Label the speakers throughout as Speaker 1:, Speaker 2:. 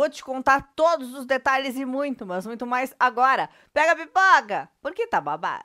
Speaker 1: vou te contar todos os detalhes e muito, mas muito mais agora. Pega a pipoca, porque tá babado.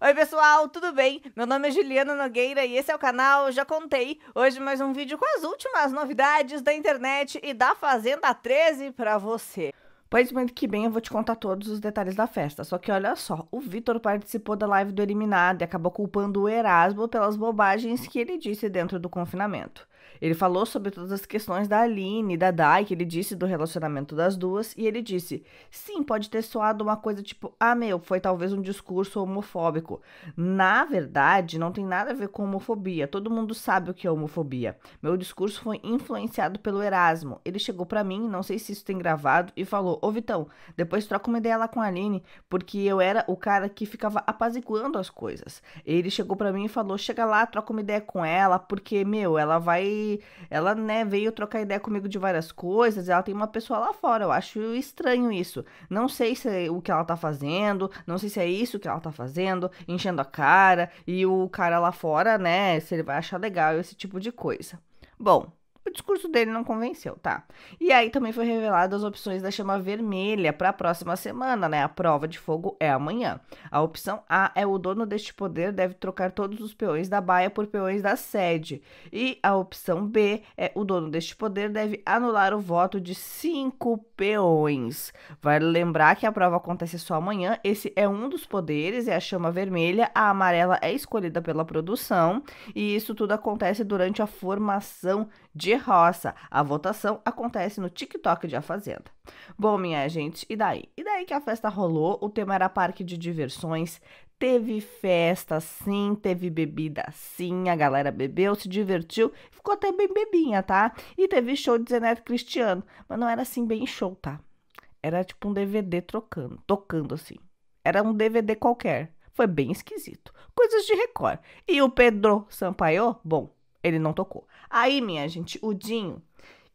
Speaker 1: Oi, pessoal, tudo bem? Meu nome é Juliana Nogueira e esse é o canal Já Contei. Hoje mais um vídeo com as últimas novidades da internet e da Fazenda 13 para você. Pois muito que bem, eu vou te contar todos os detalhes da festa. Só que olha só, o Vitor participou da live do Eliminado e acabou culpando o Erasmo pelas bobagens que ele disse dentro do confinamento. Ele falou sobre todas as questões da Aline, da Dai, que ele disse do relacionamento das duas, e ele disse: sim, pode ter soado uma coisa tipo, ah, meu, foi talvez um discurso homofóbico. Na verdade, não tem nada a ver com homofobia. Todo mundo sabe o que é homofobia. Meu discurso foi influenciado pelo Erasmo. Ele chegou para mim, não sei se isso tem gravado, e falou: Ô Vitão, depois troca uma ideia lá com a Aline, porque eu era o cara que ficava apaziguando as coisas. Ele chegou para mim e falou: chega lá, troca uma ideia com ela, porque, meu, ela vai ela, né, veio trocar ideia comigo de várias coisas, ela tem uma pessoa lá fora, eu acho estranho isso. Não sei se é o que ela tá fazendo, não sei se é isso que ela tá fazendo, enchendo a cara, e o cara lá fora, né, se ele vai achar legal esse tipo de coisa. Bom, o discurso dele não convenceu, tá? E aí também foi revelado as opções da chama vermelha para a próxima semana, né? A prova de fogo é amanhã. A opção A é o dono deste poder deve trocar todos os peões da baia por peões da sede. E a opção B é o dono deste poder deve anular o voto de cinco peões. Vale lembrar que a prova acontece só amanhã. Esse é um dos poderes, é a chama vermelha. A amarela é escolhida pela produção. E isso tudo acontece durante a formação de de roça. A votação acontece no TikTok de A Fazenda. Bom, minha gente, e daí? E daí que a festa rolou, o tema era parque de diversões, teve festa sim, teve bebida sim, a galera bebeu, se divertiu, ficou até bem bebinha, tá? E teve show de Zeneto Cristiano, mas não era assim bem show, tá? Era tipo um DVD trocando, tocando assim. Era um DVD qualquer. Foi bem esquisito. Coisas de Record. E o Pedro Sampaio, bom, ele não tocou. Aí, minha gente, o Dinho,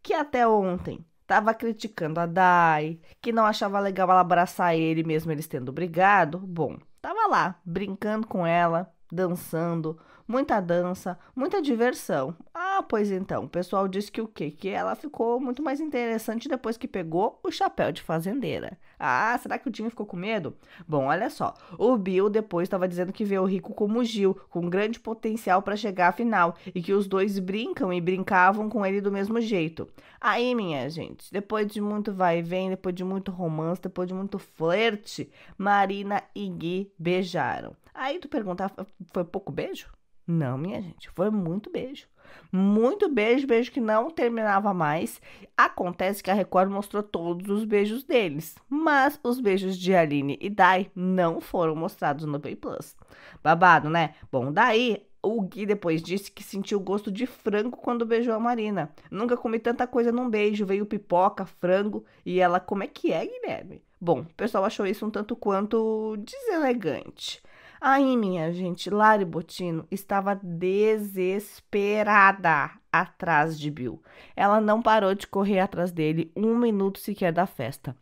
Speaker 1: que até ontem tava criticando a Dai, que não achava legal ela abraçar ele mesmo eles tendo brigado, bom, tava lá brincando com ela, dançando, muita dança, muita diversão. Ah, pois então, o pessoal disse que o quê? Que ela ficou muito mais interessante depois que pegou o chapéu de fazendeira. Ah, será que o Tim ficou com medo? Bom, olha só, o Bill depois estava dizendo que vê o Rico como Gil, com grande potencial para chegar à final, e que os dois brincam e brincavam com ele do mesmo jeito. Aí, minha gente, depois de muito vai e vem, depois de muito romance, depois de muito flerte, Marina e Gui beijaram. Aí tu perguntar, ah, foi pouco beijo? Não, minha gente, foi muito beijo. Muito beijo, beijo que não terminava mais. Acontece que a Record mostrou todos os beijos deles, mas os beijos de Aline e Dai não foram mostrados no Play Plus. Babado, né? Bom, daí o Gui depois disse que sentiu gosto de frango quando beijou a Marina. Nunca comi tanta coisa num beijo. Veio pipoca, frango e ela, como é que é, Guilherme? Bom, o pessoal achou isso um tanto quanto deselegante. Aí, minha gente, Lari Botino estava desesperada atrás de Bill. Ela não parou de correr atrás dele um minuto sequer da festa.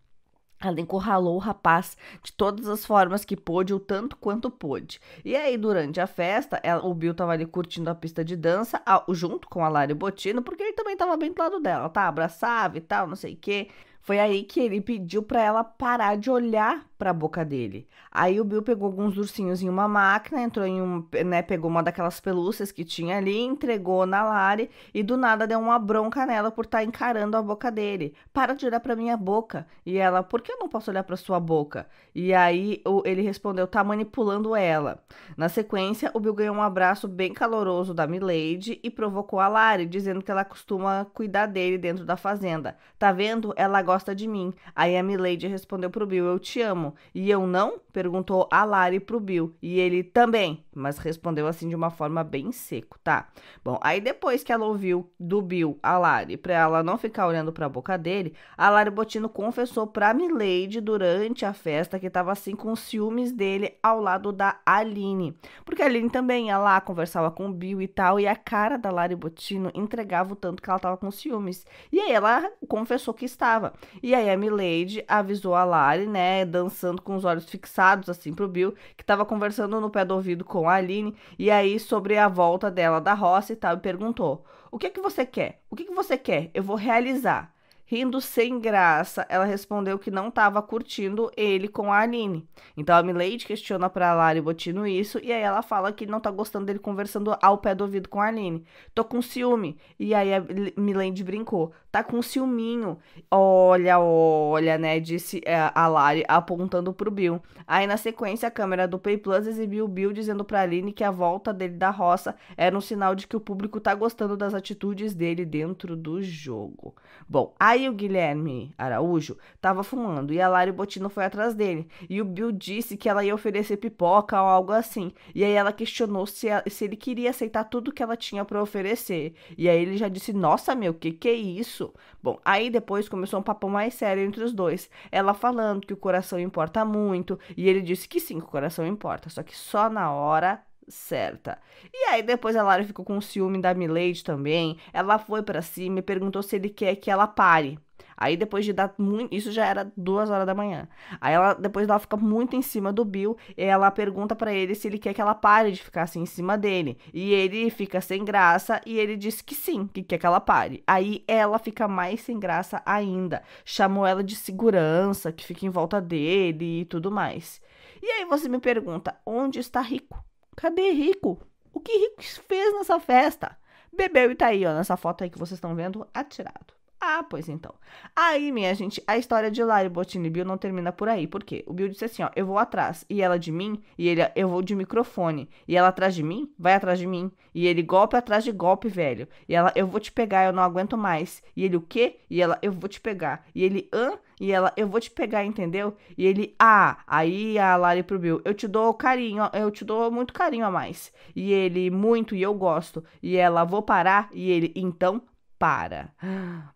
Speaker 1: Ela encurralou o rapaz de todas as formas que pôde, ou tanto quanto pôde. E aí, durante a festa, ela, o Bill estava ali curtindo a pista de dança, a, junto com a Lari Botino, porque ele também estava bem do lado dela, tá? Abraçava e tal, não sei o quê. Foi aí que ele pediu para ela parar de olhar para a boca dele. Aí o Bill pegou alguns ursinhos em uma máquina, entrou em um, né, pegou uma daquelas pelúcias que tinha ali, entregou na Lari e do nada deu uma bronca nela por estar tá encarando a boca dele. Para de olhar para minha boca. E ela, por que eu não posso olhar para sua boca? E aí o, ele respondeu, tá manipulando ela. Na sequência, o Bill ganhou um abraço bem caloroso da Milady e provocou a Lari, dizendo que ela costuma cuidar dele dentro da fazenda. Tá vendo? Ela gosta de mim. Aí a Milady respondeu pro Bill, eu te amo como? E eu não? Perguntou a Lari pro Bill. E ele também mas respondeu assim de uma forma bem seco, tá? Bom, aí depois que ela ouviu do Bill a Lari, para ela não ficar olhando para a boca dele, a Lari Botino confessou para Milady durante a festa que estava assim com ciúmes dele ao lado da Aline, porque a Aline também ia lá conversava com o Bill e tal, e a cara da Lari Botino entregava o tanto que ela estava com ciúmes. E aí ela confessou que estava. E aí a Milady avisou a Lari, né, dançando com os olhos fixados assim pro Bill, que estava conversando no pé do ouvido com com a Aline e aí sobre a volta dela da roça e tal, e perguntou: "O que é que você quer? O que é que você quer? Eu vou realizar." Rindo sem graça, ela respondeu que não estava curtindo ele com a Aline. Então a Milady questiona para Lari Botino isso e aí ela fala que não tá gostando dele conversando ao pé do ouvido com a Aline. Tô com ciúme. E aí a Milady brincou. Tá com ciúminho. Olha, olha, né, disse eh, a Lari apontando pro Bill. Aí na sequência a câmera do Pay Plus exibiu o Bill dizendo para Aline que a volta dele da roça era um sinal de que o público tá gostando das atitudes dele dentro do jogo. Bom, a Aí o Guilherme Araújo tava fumando e a Lari Botino foi atrás dele. E o Bill disse que ela ia oferecer pipoca ou algo assim. E aí ela questionou se, se ele queria aceitar tudo que ela tinha para oferecer. E aí ele já disse: Nossa, meu, que que é isso? Bom, aí depois começou um papo mais sério entre os dois. Ela falando que o coração importa muito. E ele disse que sim, que o coração importa. Só que só na hora certa. E aí depois a Lara ficou com ciúme da Milady também. Ela foi para cima e perguntou se ele quer que ela pare. Aí depois de dar muito, isso já era duas horas da manhã. Aí ela depois ela fica muito em cima do Bill, e ela pergunta para ele se ele quer que ela pare de ficar assim em cima dele. E ele fica sem graça e ele diz que sim, que quer que ela pare. Aí ela fica mais sem graça ainda. Chamou ela de segurança, que fica em volta dele e tudo mais. E aí você me pergunta, onde está Rico? Cadê rico? O que rico fez nessa festa? Bebeu e tá aí, ó, nessa foto aí que vocês estão vendo, atirado. Ah, pois então. Aí, minha gente, a história de Lari, Botini e Bill não termina por aí. Por quê? O Bill disse assim, ó, eu vou atrás, e ela de mim, e ele, eu vou de microfone. E ela atrás de mim, vai atrás de mim. E ele, golpe atrás de golpe, velho. E ela, eu vou te pegar, eu não aguento mais. E ele, o quê? E ela, eu vou te pegar. E ele, hã? E ela, eu vou te pegar, entendeu? E ele, ah, aí a Lari pro Bill, eu te dou carinho, eu te dou muito carinho a mais. E ele, muito, e eu gosto. E ela, vou parar. E ele, então, para.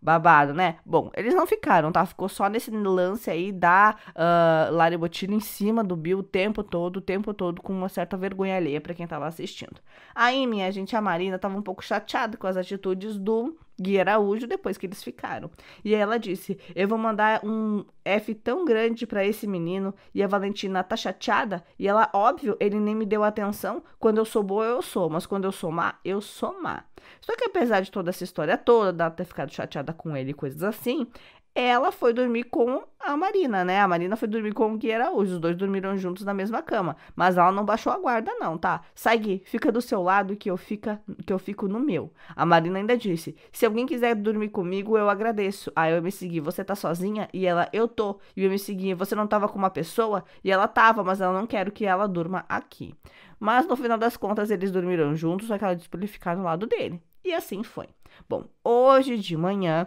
Speaker 1: Babado, né? Bom, eles não ficaram, tá? Ficou só nesse lance aí da uh, ah, Lari em cima do Bill o tempo todo, o tempo todo, com uma certa vergonha alheia pra quem tava assistindo. Aí, minha gente, a Marina tava um pouco chateada com as atitudes do Gui Araújo depois que eles ficaram. E ela disse: Eu vou mandar um F tão grande para esse menino. E a Valentina tá chateada. E ela, óbvio, ele nem me deu atenção. Quando eu sou boa, eu sou. Mas quando eu sou má, eu sou má. Só que apesar de toda essa história toda, dela ter ficado chateada com ele e coisas assim, ela foi dormir com a Marina, né? A Marina foi dormir com o era hoje. Os dois dormiram juntos na mesma cama. Mas ela não baixou a guarda, não, tá? Sai, fica do seu lado que eu, fica, que eu fico no meu. A Marina ainda disse: se alguém quiser dormir comigo, eu agradeço. Aí ah, eu me segui, você tá sozinha? E ela, eu tô. E eu me segui, você não tava com uma pessoa? E ela tava, mas eu não quero que ela durma aqui. Mas no final das contas, eles dormiram juntos, só que ela disse pra ele ficar no lado dele. E assim foi. Bom, hoje de manhã,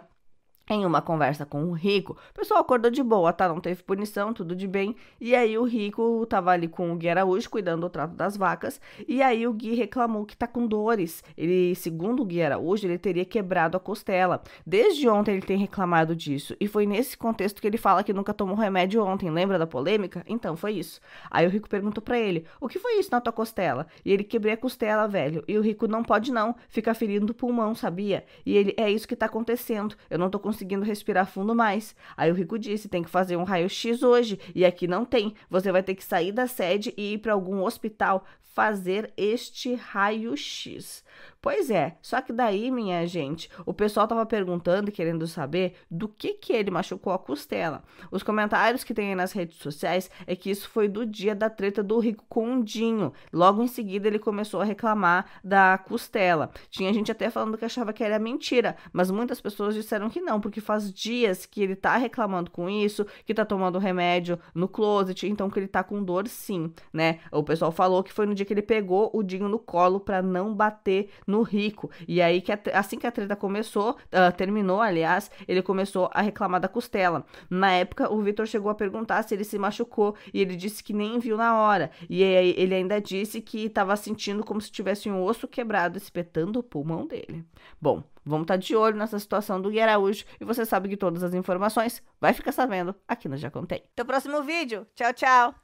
Speaker 1: em uma conversa com o Rico, o pessoal acordou de boa, tá? Não teve punição, tudo de bem. E aí o Rico tava ali com o Gui Araújo, cuidando do trato das vacas. E aí o Gui reclamou que tá com dores. Ele, segundo o Gui Araújo, ele teria quebrado a costela. Desde ontem ele tem reclamado disso. E foi nesse contexto que ele fala que nunca tomou remédio ontem. Lembra da polêmica? Então, foi isso. Aí o Rico perguntou para ele, o que foi isso na tua costela? E ele, quebrei a costela, velho. E o Rico, não pode não. Fica ferindo o pulmão, sabia? E ele, é isso que tá acontecendo. Eu não tô conseguindo conseguindo respirar fundo mais. Aí o Rico disse: tem que fazer um raio-x hoje, e aqui não tem. Você vai ter que sair da sede e ir para algum hospital fazer este raio-x. Pois é, só que daí, minha gente, o pessoal tava perguntando e querendo saber do que que ele machucou a costela. Os comentários que tem aí nas redes sociais é que isso foi do dia da treta do Rico Dinho. Logo em seguida ele começou a reclamar da costela. Tinha gente até falando que achava que era mentira, mas muitas pessoas disseram que não, porque faz dias que ele tá reclamando com isso, que tá tomando remédio no closet, então que ele tá com dor sim, né? O pessoal falou que foi no dia que ele pegou o Dinho no colo para não bater no no rico. E aí, que a, assim que a treta começou, uh, terminou, aliás, ele começou a reclamar da costela. Na época, o Vitor chegou a perguntar se ele se machucou e ele disse que nem viu na hora. E aí, ele ainda disse que estava sentindo como se tivesse um osso quebrado espetando o pulmão dele. Bom, vamos estar tá de olho nessa situação do Gui Araújo e você sabe que todas as informações vai ficar sabendo aqui no Já Contei. Até o próximo vídeo. Tchau, tchau!